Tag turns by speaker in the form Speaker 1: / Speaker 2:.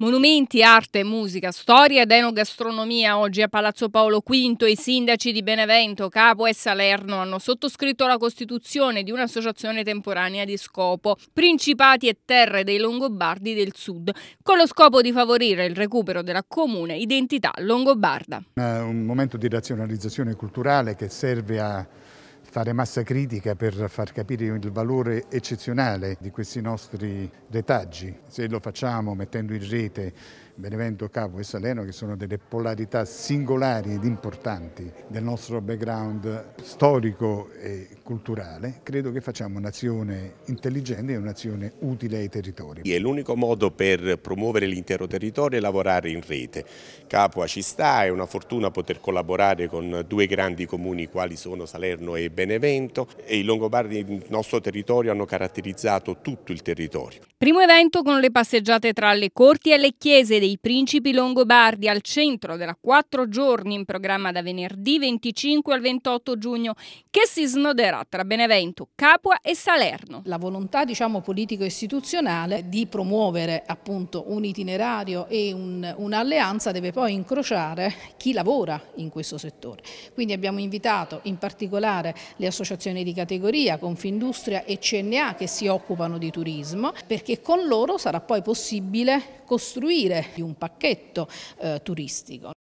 Speaker 1: Monumenti, arte, musica, storia ed enogastronomia. Oggi a Palazzo Paolo V i sindaci di Benevento, Capo e Salerno hanno sottoscritto la costituzione di un'associazione temporanea di scopo, Principati e Terre dei Longobardi del Sud, con lo scopo di favorire il recupero della comune identità longobarda.
Speaker 2: Eh, un momento di razionalizzazione culturale che serve a fare massa critica per far capire il valore eccezionale di questi nostri retaggi. Se lo facciamo mettendo in rete Benevento, Capo e Salerno, che sono delle polarità singolari ed importanti del nostro background storico e culturale, credo che facciamo un'azione intelligente e un'azione utile ai territori.
Speaker 3: È l'unico modo per promuovere l'intero territorio e lavorare in rete. Capua ci sta, è una fortuna poter collaborare con due grandi comuni quali sono Salerno e Benevento e i Longobardi il nostro territorio hanno caratterizzato tutto il territorio.
Speaker 1: Primo evento con le passeggiate tra le corti e le chiese dei principi longobardi al centro della quattro giorni in programma da venerdì 25 al 28 giugno che si snoderà tra Benevento, Capua e Salerno.
Speaker 4: La volontà diciamo, politico-istituzionale di promuovere appunto, un itinerario e un'alleanza un deve poi incrociare chi lavora in questo settore. Quindi abbiamo invitato in particolare le associazioni di categoria, Confindustria e CNA che si occupano di turismo, perché con loro sarà poi possibile costruire un pacchetto eh, turistico.